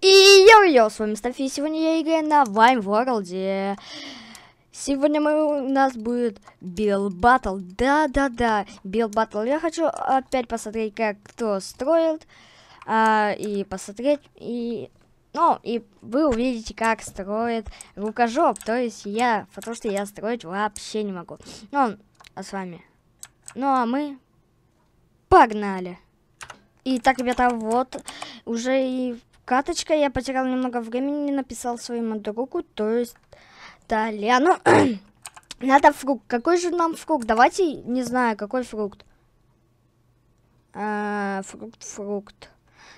И йо-йо, с вами Стафи, сегодня я играю на Вайм Ворлде. Сегодня мы, у нас будет Билл Баттл, да-да-да, Билл Баттл. Я хочу опять посмотреть, как кто строит, а, и посмотреть, и... Ну, и вы увидите, как строит рукожоп, то есть я, потому что я строить вообще не могу. Ну, а с вами... Ну, а мы... Погнали! Итак, ребята, вот уже и карточкой я потерял немного времени, написал своему другу, то есть Толяну. Надо фрукт. Какой же нам фрукт? Давайте, не знаю, какой фрукт. А, фрукт, фрукт.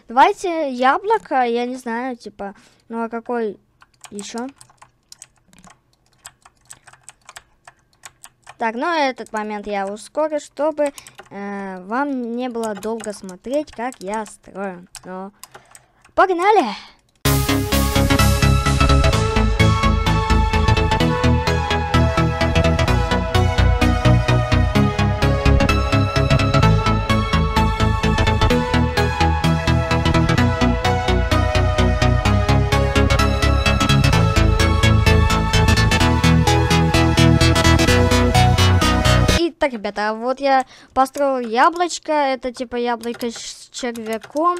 Давайте яблоко, я не знаю, типа, ну а какой еще? Так, ну этот момент я ускорю, чтобы э, вам не было долго смотреть, как я строю. Но Погнали! Так, ребята, а вот я построил яблочко. Это типа яблоко с червяком.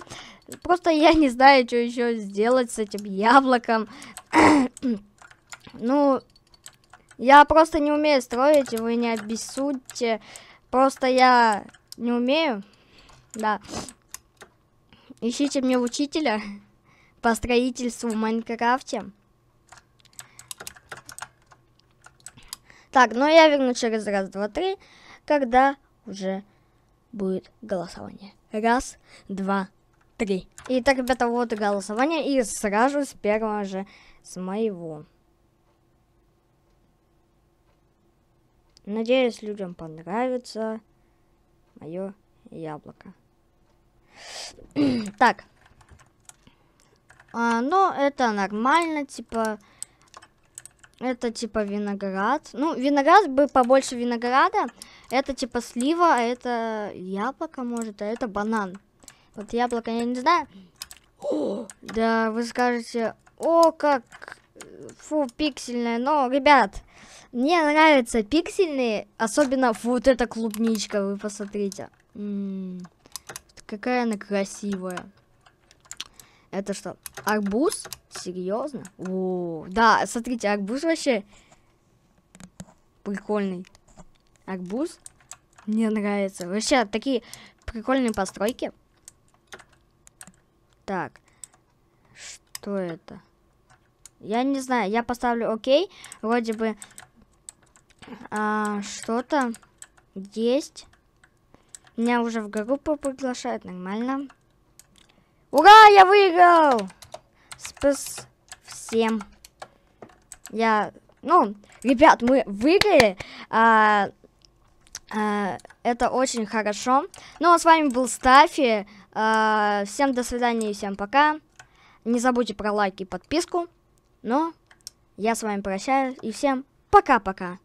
Просто я не знаю, что еще сделать с этим яблоком. ну, я просто не умею строить, вы не обессудьте. Просто я не умею. Да. Ищите мне учителя по строительству в Майнкрафте. Так, но ну, я верну через раз, два, три, когда уже будет голосование. Раз, два, три. Итак, ребята, вот голосование. И сразу с первого же, с моего. Надеюсь, людям понравится мое яблоко. так. А, но ну, это нормально, типа... Это типа виноград. Ну, виноград бы побольше винограда. Это типа слива, а это яблоко, может, а это банан. Вот яблоко я не знаю. да, вы скажете, о, как, фу, пиксельное. Но, ребят, мне нравятся пиксельные, особенно вот эта клубничка, вы посмотрите. М -м -м, какая она красивая. Это что? Арбуз? Серьезно? О, да, смотрите, арбуз вообще прикольный. Арбуз мне нравится. Вообще, такие прикольные постройки. Так. Что это? Я не знаю, я поставлю окей. Вроде бы а, что-то есть. Меня уже в группу приглашают, нормально. Ура, я выиграл! Спас всем. Я, ну, ребят, мы выиграли. А, а, это очень хорошо. Ну, а с вами был Стафи. А, всем до свидания и всем пока. Не забудьте про лайк и подписку. Ну, я с вами прощаюсь и всем пока-пока.